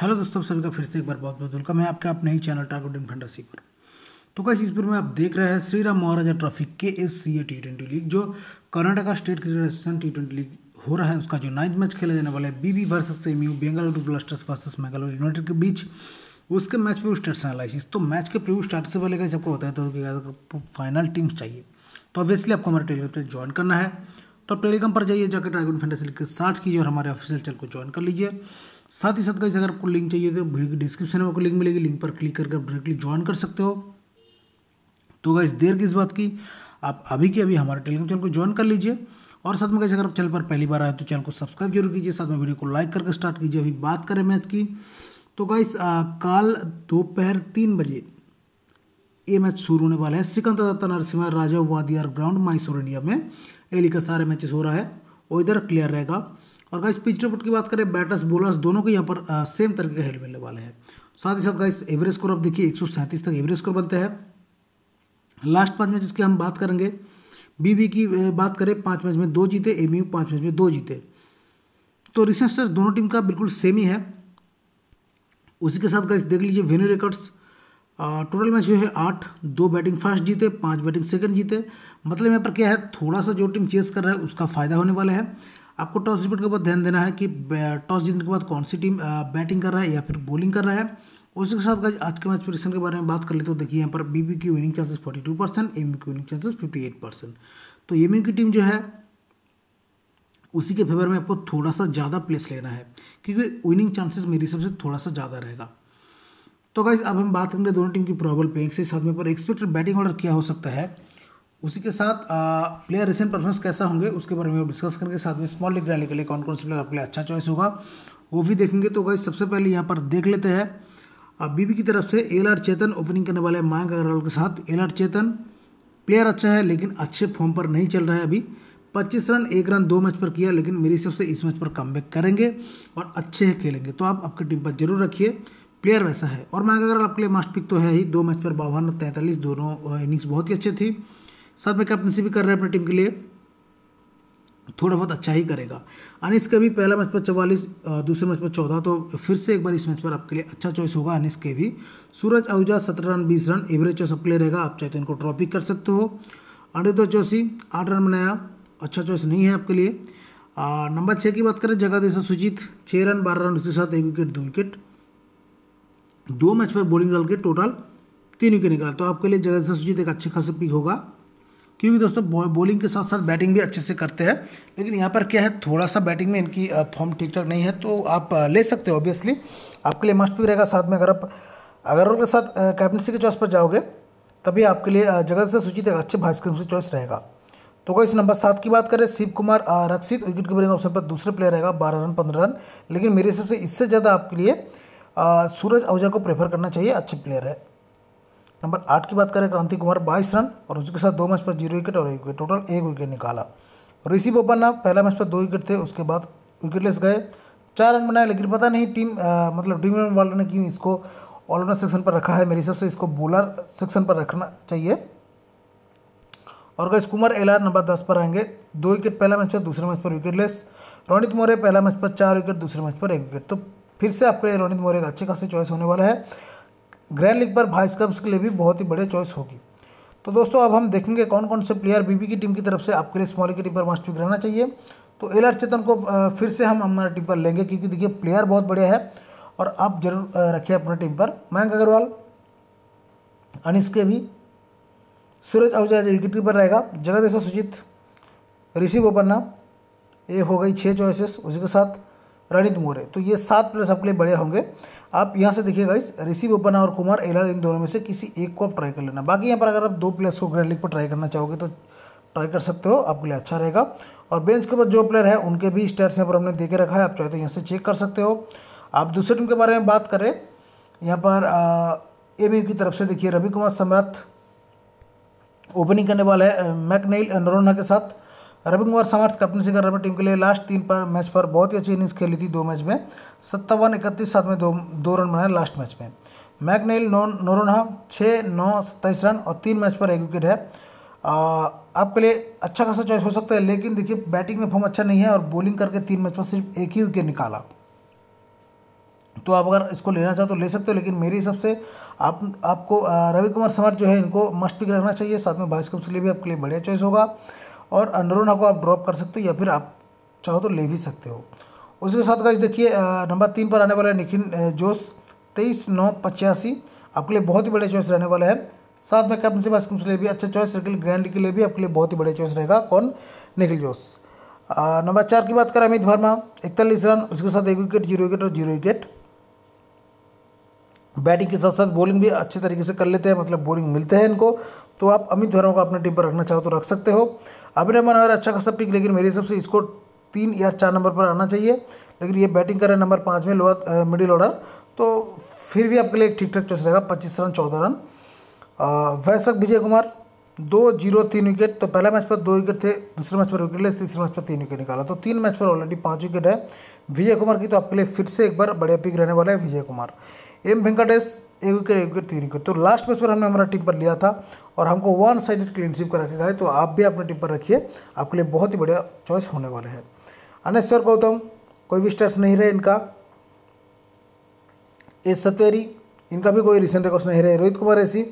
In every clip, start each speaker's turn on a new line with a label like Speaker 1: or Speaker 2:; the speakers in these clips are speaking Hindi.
Speaker 1: हेलो दोस्तों सभी का फिर से एक बार बहुत बहुत वेलकम है आपके अपने ही चैनल टारगेट इन फंटासी पर तो कैसे इस पर में आप देख रहे हैं श्री राम महाराजा ट्रॉफी के S C A T twenty league जो Karnataka state cricket association T twenty league हो रहा है उसका जो नाइन्थ मैच खेला जाने वाला है BB versus U Bengaluru Blasters versus Mangalore United के बीच उसके मैच पर स्टेट्स एनालिसिस तो मैच के प्रीव्यू स्टार्ट से पहले कैसे आपको होता है तो कि फाइनल टीम्स चाहिए तो ऑब्वियसली आपको हमारे टेलीग्राम पर ज्वाइन करना है तो आप टेलीग्राम पर जाइए जाकर ड्रैगन फैंटेसी लीग के सर्च कीजिए और हमारे ऑफिशियल चैनल को ज्वाइन कर लीजिए साथ ही साथ कैसे अगर आपको लिंक चाहिए तो वीडियो की डिस्क्रिप्शन में आपको लिंक मिलेगी लिंक पर क्लिक करके आप डायरेक्टली ज्वाइन कर सकते हो तो गाइस देर किस बात की आप अभी के अभी हमारे टेलीग्राम चैनल को ज्वाइन कर लीजिए और साथ में कैसे अगर आप चैनल पर पहली बार आए तो चैनल को सब्सक्राइब जरूर कीजिए साथ में वीडियो को लाइक करके स्टार्ट कीजिए अभी बात करें मैच की तो गाइस कल दोपहर तीन बजे ये मैच शुरू होने वाला है सिकंदर दत्ता नरसिम्हा राजा वादियार ग्राउंड माइसोर इंडिया में एलिका सारे मैचेस हो रहा है और इधर क्लियर रहेगा और गाइस पिच रिपोर्ट की बात करें बैटर्स बॉलर्स दोनों के यहाँ पर आ, सेम तरीके का हेल मिलने वाले हैं साथ ही साथ गाइस एवरेज स्कोर अब देखिए एक तक एवरेज स्कोर बनते हैं लास्ट पाँच मैच इसकी हम बात करेंगे बीबी की बात करें पाँच मैच में दो जीते एम यू मैच में दो जीते तो रिसेंट स्टार्स दोनों टीम का बिल्कुल सेम ही है उसी के साथ गाइस देख लीजिए वेन्यू रिकॉर्ड्स टोटल मैच जो है आठ दो बैटिंग फर्स्ट जीते पांच बैटिंग सेकंड जीते मतलब यहाँ पर क्या है थोड़ा सा जो टीम चेस कर रहा है उसका फ़ायदा होने वाला है आपको टॉस जीतने के बाद ध्यान देना है कि टॉस जीतने के बाद कौन सी टीम बैटिंग कर रहा है या फिर बॉलिंग कर रहा है उसके साथ आज के मैच प्रिडिक्शन के बारे में बात कर ले तो देखिए यहाँ पर बीबी की winning chances forty two percent M की winning chances fifty eight percent तो एम की टीम जो है उसी के फेवर में आपको थोड़ा सा ज़्यादा प्लेस लेना है क्योंकि विनिंग चांसेस मेरे हिसाब से थोड़ा सा ज़्यादा रहेगा तो गाइज अब हम बात करेंगे दोनों टीम की प्रॉबल प्लेइंग से साथ में पर एक्सपेक्टेड बैटिंग ऑर्डर क्या हो सकता है उसी के साथ प्लेयर रिसेंट परफॉर्मेंस कैसा होंगे उसके बारे में डिस्कस करेंगे साथ में स्मॉल लीग रैली के लिए कौन कौन से प्लेयर आपके लिए अच्छा चॉइस होगा वो भी देखेंगे तो गई सबसे पहले यहाँ पर देख लेते हैं अब बीबी की तरफ से एल आर चेतन ओपनिंग करने वाले मयंक अग्रवाल के साथ एल आर चेतन प्लेयर अच्छा है लेकिन अच्छे फॉर्म पर नहीं चल रहा है अभी पच्चीस रन एक रन दो मैच पर किया लेकिन मेरे हिसाब से इस मैच पर कम करेंगे और अच्छे है खेलेंगे तो आप आपकी टीम पर जरूर रखिए प्लेयर वैसा है और मयंक अग्रवाल आपके लिए मास्ट पिक तो है ही दो मैच पर बावन और तैंतालीस दोनों इनिंग्स बहुत ही अच्छी थी साथ में कैप्टनसी भी कर रहा है अपनी टीम के लिए थोड़ा बहुत अच्छा ही करेगा अनिस का भी पहला मैच पर चवालीस दूसरे मैच पर चौदह तो फिर से एक बार इस मैच पर आपके लिए अच्छा चॉइस होगा अनिस के भी सूरज आहूजा सत्रह रन बीस रन एवरेज चॉइस आपके लिए रहेगा आप चाहे तो इनको ड्रॉपिक कर सकते हो अनिरुद्ध चौसी आठ रन बनाया अच्छा चॉइस नहीं है आपके लिए नंबर छः की बात करें जगह देसा सुजीत छः रन बारह रन उसके साथ एक विकेट दो विकेट दो मैच पर बॉलिंग डाल के टोटल तीन विकेट निकाला तो आपके लिए जगह देसा सुजीत एक अच्छे खासा पिक होगा क्योंकि दोस्तों बॉलिंग के साथ साथ बैटिंग भी अच्छे से करते हैं लेकिन यहाँ पर क्या है थोड़ा सा बैटिंग में इनकी फॉर्म ठीक ठाक नहीं है तो आप ले सकते हो ऑब्वियसली आपके लिए मस्ट भी रहेगा साथ में अगर आप अगर उनके साथ कैप्टनसी के चॉइस पर जाओगे तभी आपके लिए जगत से सूचित एक अच्छे भाइस से चॉइस रहेगा तो कोई इस नंबर सात की बात करें Shiv Kumar Rakshit wicket keeping option पर दूसरे प्लेयर रहेगा बारह रन पंद्रह रन लेकिन मेरे हिसाब से इससे ज़्यादा आपके लिए सूरज आहूजा को प्रेफर करना चाहिए अच्छे प्लेयर है नंबर आठ की बात करें क्रांति कुमार बाईस रन और उसके साथ दो मैच पर जीरो विकेट और एक विकेट टोटल एक विकेट निकाला ऋषि बोपन्ना पहला मैच पर दो विकेट थे उसके बाद विकेटलेस गए चार रन बनाए लेकिन पता नहीं टीम आ, मतलब टीम वालों ने क्यों इसको ऑलराउंडर सेक्शन पर रखा है मेरे हिसाब से इसको बॉलर सेक्शन पर रखना चाहिए और गैस कुमार आर नंबर दस पर आएंगे दो विकेट पहला मैच पर दूसरे मैच पर विकेटलेस रोनित मौर्य पहला मैच पर चार विकेट दूसरे मैच पर एक विकेट तो फिर से आपके लिए रोनित मौर्य का अच्छे खासी चॉइस होने वाला है ग्रैंड लीग पर भाई कप्स के लिए भी बहुत ही बढ़िया चॉइस होगी तो दोस्तों अब हम देखेंगे कौन कौन से प्लेयर बीबी की टीम की तरफ से आपके लिए स्मॉल की टीम पर मास्ट पिक रहना चाहिए तो एल आर चेतन को फिर से हम हमारे टीम पर लेंगे क्योंकि देखिए प्लेयर बहुत बढ़िया है और आप जरूर रखिए अपने टीम पर मयंक अग्रवाल अनिस के भी सूरज आहूजा विकेट कीपर रहेगा जगत ऐसा सुजीत ऋषि बोपन्ना ये हो गई छः चॉइसेस उसी के साथ रणित मोरे तो ये सात प्लेयर्स आपके लिए बड़े होंगे आप यहाँ से देखिए गाइस ऋषि बोपन्ना और कुमार एलर इन दोनों में से किसी एक को आप ट्राई कर लेना बाकी यहाँ पर अगर आप दो प्लेयर्स को ग्रैंड लीग पर ट्राई करना चाहोगे तो ट्राई कर सकते हो आपके लिए अच्छा रहेगा और बेंच के ऊपर जो प्लेयर है उनके भी स्टेट्स यहाँ पर हमने देखे रखा है आप चाहे तो यहाँ से चेक कर सकते हो आप दूसरे टीम के बारे में बात करें यहाँ पर एम की तरफ से देखिए रवि कुमार सम्राट ओपनिंग करने वाला है मैकनेल नरोना के साथ रवि कुमार समर्थ कैप्टनसी कर रहे टीम के लिए लास्ट तीन पर मैच पर बहुत ही अच्छी इनिंग्स खेली थी दो मैच में सत्तावन इकतीस सात में दो दो रन बनाए लास्ट मैच में मैकनेल नो नोरोना छः नौ सत्ताईस रन और तीन मैच पर एक विकेट है आ, आपके लिए अच्छा खासा चॉइस हो सकता है लेकिन देखिए बैटिंग में फॉर्म अच्छा नहीं है और बॉलिंग करके तीन मैच पर सिर्फ एक ही विकेट निकाला तो आप अगर इसको लेना चाहो तो ले सकते हो लेकिन मेरे हिसाब से आप आपको रवि कुमार समर्थ जो है इनको मस्ट पिक रखना चाहिए साथ में बाइस कप के लिए भी आपके लिए बढ़िया चॉइस होगा और अनरोना को आप ड्रॉप कर सकते हो या फिर आप चाहो तो ले भी सकते हो उसके साथ गाइज देखिए नंबर तीन पर आने वाला है निखिन जोश तेईस नौ पचासी आपके लिए बहुत ही बड़े चॉइस रहने वाला है साथ में कैप्टनशिप आइसक्रीम के लिए भी अच्छा चॉइस सर्किल ग्रैंड के लिए भी आपके लिए बहुत ही बड़ा चॉइस रहेगा कौन निखिल जोश नंबर चार की बात करें अमित वर्मा इकतालीस रन उसके साथ एक विकेट जीरो विकेट और जीरो विकेट बैटिंग के साथ साथ बॉलिंग भी अच्छे तरीके से कर लेते हैं मतलब बॉलिंग मिलते हैं इनको तो आप अमित वर्मा को अपने टीम पर रखना चाहो तो रख सकते हो अभिनय मनोहर अच्छा खासा पिक लेकिन मेरे हिसाब से इसको तीन या चार नंबर पर आना चाहिए लेकिन ये बैटिंग कर रहे हैं नंबर पाँच में लोअर मिडिल ऑर्डर तो फिर भी आपके लिए ठीक ठाक चॉइस रहेगा पच्चीस रन चौदह रन वैसक विजय कुमार दो जीरो तीन विकेट तो पहला मैच पर दो विकेट थे दूसरे मैच पर विकेट लेस तीसरे मैच पर तीन विकेट निकाला तो तीन मैच पर ऑलरेडी पाँच विकेट है विजय कुमार की तो आपके लिए फिर से एक बार बढ़िया पिक रहने वाला है विजय कुमार एम वेंकटेश एक विकेट एक विकेट तीन विकेट तो लास्ट मैच पर हमने हमारा टीम पर लिया था और हमको वन साइडेड क्लीनशिप का रखा है तो आप भी अपने टीम पर रखिए आपके लिए बहुत ही बढ़िया चॉइस होने वाले हैं अनेश्वर गौतम कोई भी स्टार्स नहीं रहे इनका एस सत्यरी इनका भी कोई रिसेंट रिकॉर्ड नहीं रहे रोहित कुमार ऐसी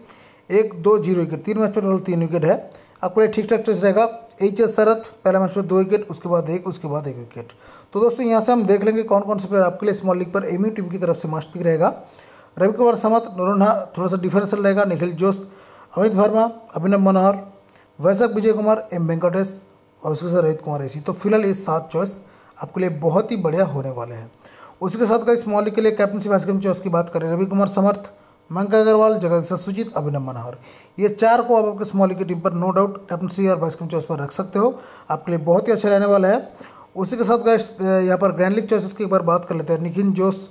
Speaker 1: एक दो जीरो विकेट तीन मैच पर टोटल तीन विकेट है आपके लिए ठीक ठाक टेस्ट रहेगा एच एस शरत पहला मैच में दो विकेट उसके बाद एक उसके बाद एक विकेट तो दोस्तों यहाँ से हम देख लेंगे कौन कौन से प्लेयर आपके लिए स्मॉल लीग पर एम टीम की तरफ से मस्ट पिक रहेगा रवि कुमार समत नरोन्हा थोड़ा सा डिफरेंशियल रहेगा निखिल जोश अमित वर्मा अभिनव मनोहर वैशाख विजय कुमार एम वेंकटेश और उसके साथ रोहित कुमार ऐसी तो फिलहाल ये सात चॉइस आपके लिए बहुत ही बढ़िया होने वाले हैं उसके साथ का स्मॉल लीग के लिए कैप्टनशिप आइसक्रीम चॉइस की बात करें रवि कुमार समर्थ मंका अग्रवाल जगत सुजीत अभिनव मनोहर ये चार को आप आपके स्मॉल की टीम पर नो डाउट कैप्टनसी और वाइस कैप्टन चॉइस पर रख सकते हो आपके लिए बहुत ही अच्छा रहने वाला है उसी के साथ गैस यहाँ पर ग्रैंड लीग चॉइसेस की एक बार बात कर लेते हैं Nikin Josh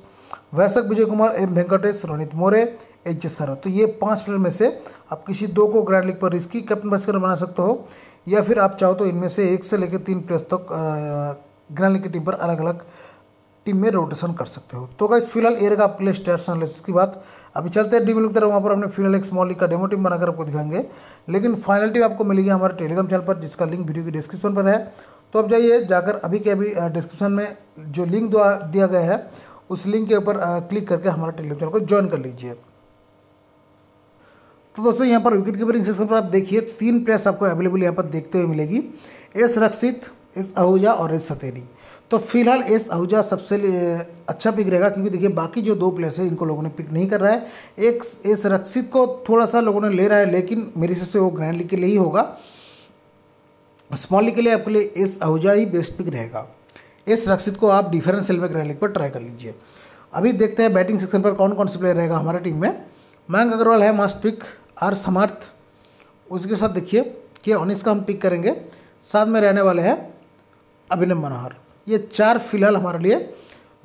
Speaker 1: Vaishak Vijay Kumar M Venkatesh Ronit More H S sir तो ये पांच प्लेयर में से आप किसी दो को ग्रैंड लीग पर रिस्की कैप्टन वाइस बना सकते हो या फिर आप चाहो तो इनमें से एक से लेकर तीन प्लेयर्स तक तो ग्रैंड लीग की टीम पर अलग अलग टीम में रोटेशन कर सकते हो तो गाइस फिलहाल एयर का प्ले स्टेट एनालिसिस की बात अभी चलते हैं टीम की तरफ वहाँ पर हमने फिलहाल एक स्मॉल लीग का डेमो टीम बनाकर आपको दिखाएंगे लेकिन फाइनल टीम आपको मिलेगी हमारे टेलीग्राम चैनल पर जिसका लिंक वीडियो की डिस्क्रिप्शन पर है तो आप जाइए जाकर अभी के अभी डिस्क्रिप्शन में जो लिंक दिया गया है उस लिंक के ऊपर क्लिक करके हमारे टेलीग्राम चैनल को ज्वाइन कर लीजिए तो दोस्तों यहाँ पर विकेट कीपरिंग सेक्शन पर आप देखिए तीन प्लेयर्स आपको अवेलेबल यहाँ पर देखते हुए मिलेगी एस रक्षित एस आहूजा और एस सतेरी तो फिलहाल एस आहूजा सबसे अच्छा पिक रहेगा क्योंकि देखिए बाकी जो दो प्लेयर्स हैं इनको लोगों ने पिक नहीं कर रहा है एक एस रक्षित को थोड़ा सा लोगों ने ले रहा है लेकिन मेरे हिसाब से वो ग्रैंड लीग के लिए ही होगा स्मॉल लीग के लिए आपके लिए एस आहूजा ही बेस्ट पिक रहेगा एस रक्षित को आप डिफरेंस सेल में ग्रैंड लीग पर ट्राई कर लीजिए अभी देखते हैं बैटिंग सेक्शन पर कौन कौन से प्लेयर रहेगा हमारे टीम में मयंक अग्रवाल है मस्ट पिक आर समर्थ उसके साथ देखिए कि ऑनिस का हम पिक करेंगे साथ में रहने वाले हैं अभिनव मनोहर ये चार फिलहाल हमारे लिए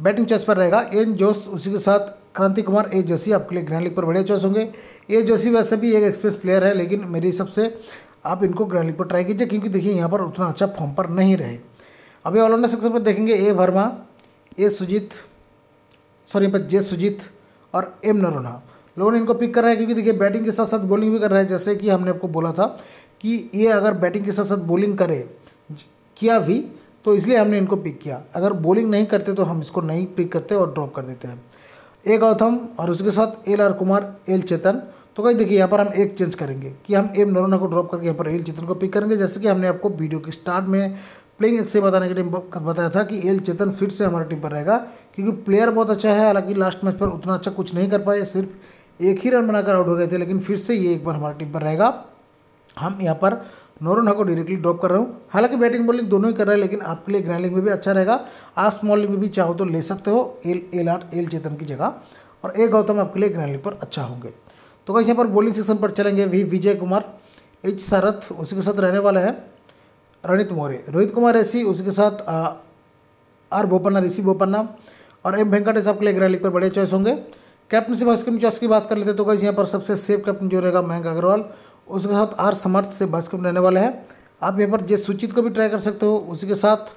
Speaker 1: बैटिंग चॉइस पर रहेगा एन जोस उसी के साथ क्रांति कुमार ए जोशी आपके लिए ग्रैंड लीग पर बढ़िया चॉइस होंगे ए जोशी वैसे भी एक एक्सप्रेस प्लेयर है लेकिन मेरे हिसाब से आप इनको ग्रैंड लीग पर ट्राई कीजिए क्योंकि देखिए यहाँ पर उतना अच्छा फॉर्म पर नहीं रहे अभी ऑलराउंडर सेक्शन पर देखेंगे A Verma A Sujit sorry यहाँ पर जे सुजीत और एम नरोना लोगों ने इनको पिक कर रहा है क्योंकि देखिए बैटिंग के साथ साथ बॉलिंग भी कर रहा है जैसे कि हमने आपको बोला था कि ये अगर बैटिंग के साथ साथ बॉलिंग करे किया भी तो इसलिए हमने इनको पिक किया अगर बॉलिंग नहीं करते तो हम इसको नहीं पिक करते और ड्रॉप कर देते हैं ए गौतम और उसके साथ L R Kumar L Chetan तो कहीं देखिए यहाँ पर हम एक चेंज करेंगे कि हम एम नरोना को ड्रॉप करके यहाँ पर एल चेतन को पिक करेंगे जैसे कि हमने आपको वीडियो के स्टार्ट में प्लेइंग एक से बताने के टीम बताया था कि एल चेतन फिर से हमारे टीम पर रहेगा क्योंकि प्लेयर बहुत अच्छा है हालांकि लास्ट मैच पर उतना अच्छा कुछ नहीं कर पाए सिर्फ एक ही रन बनाकर आउट हो गए थे लेकिन फिर से ये एक बार हमारे टीम पर रहेगा हम यहाँ पर नोरन को डायरेक्टली ड्रॉप कर रहा हूँ हालांकि बैटिंग बॉलिंग दोनों ही कर रहा है लेकिन आपके लिए ग्रैंड लीग में भी अच्छा रहेगा आप स्मॉल लीग में भी चाहो तो ले सकते हो L L R L Chetan की जगह और ए गौतम आपके लिए ग्रैंड लीग पर अच्छा होंगे तो कैसे यहाँ पर बॉलिंग सेक्शन पर चलेंगे वी विजय कुमार एच सारथ उसी के साथ रहने वाला है रणित मौर्य रोहित कुमार ऐसी उसी के साथ आर बोपन्ना ऋषि बोपन्ना और एम वेंकटेश आपके लिए ग्रैंड लीग पर बड़े चॉइस होंगे कैप्टनशिप हाउस की चॉइस की बात कर लेते हैं तो कैसे यहाँ पर सबसे सेफ कैप्टन जो रहेगा मयंक अग्रवाल उसके साथ आर समर्थ से भास्कर रहने वाले हैं आप यहाँ पर जय सुचित को भी ट्राई कर सकते हो उसी के साथ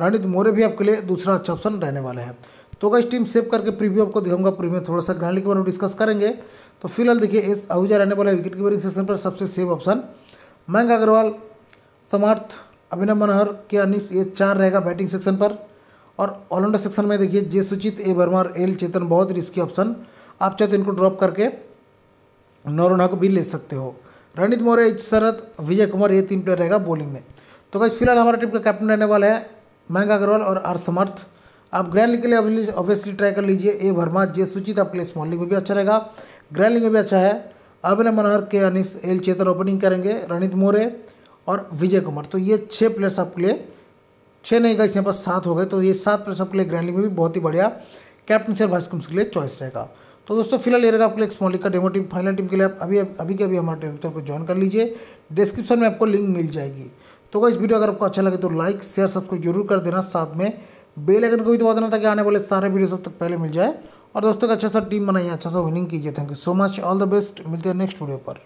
Speaker 1: रणित मोरे भी आपके लिए दूसरा अच्छा ऑप्शन रहने वाला है तो अगर टीम सेव करके प्रीव्यू आपको दिखाऊंगा प्रीव्यू थोड़ा सा ग्रहण के बारे में डिस्कस करेंगे तो फिलहाल देखिए एस आहूजा रहने वाला विकेट कीपरिंग सेक्शन पर सबसे safe option Mayank Agarwal Samarth Abhinav Manohar K Anish ये चार रहेगा बैटिंग सेक्शन पर और ऑलराउंडर सेक्शन में देखिए जे सुचित ए वर्मा एल चेतन बहुत रिस्की ऑप्शन आप चाहते तो इनको ड्रॉप करके नोरोना को भी ले सकते हो रणित मौर्य शरद विजय कुमार ये तीन प्लेयर रहेगा बॉलिंग में तो कैसे फिलहाल हमारे टीम का कैप्टन रहने वाला है महंगा अग्रवाल और आर समर्थ आप ग्रैंड लीग के लिए ऑब्वियसली ट्राई कर लीजिए ए वर्मा जे सुचित आपके लिए स्मॉल लीग में भी अच्छा रहेगा ग्रैंड लीग में भी अच्छा है अभिनय मनोहर के अनिस एल चेतर ओपनिंग करेंगे रणित मोरे और विजय कुमार तो ये छः प्लेयर्स आपके लिए छः नहीं गए यहाँ पर सात हो गए तो ये सात प्लेयर्स आपके लिए ग्रैंड लीग में भी बहुत ही बढ़िया कैप्टन शेयर भास्कम्स के लिए चॉइस रहेगा तो दोस्तों फिलहाल ये रहा आपके लिए स्मॉल का डेमो टीम फाइनल टीम के लिए आप अभी अभी के अभी हमारे टेलीग्राम को ज्वाइन कर लीजिए डिस्क्रिप्शन में आपको लिंक मिल जाएगी तो इस वीडियो अगर आपको अच्छा लगे तो लाइक शेयर सब्सक्राइब जरूर कर देना साथ में बेल आइकन को भी दबा देना ताकि आने वाले सारे वीडियो सब तक पहले मिल जाए और दोस्तों का अच्छा सा टीम बनाइए अच्छा सा विनिंग कीजिए thank you so much all the best मिलते हैं नेक्स्ट वीडियो पर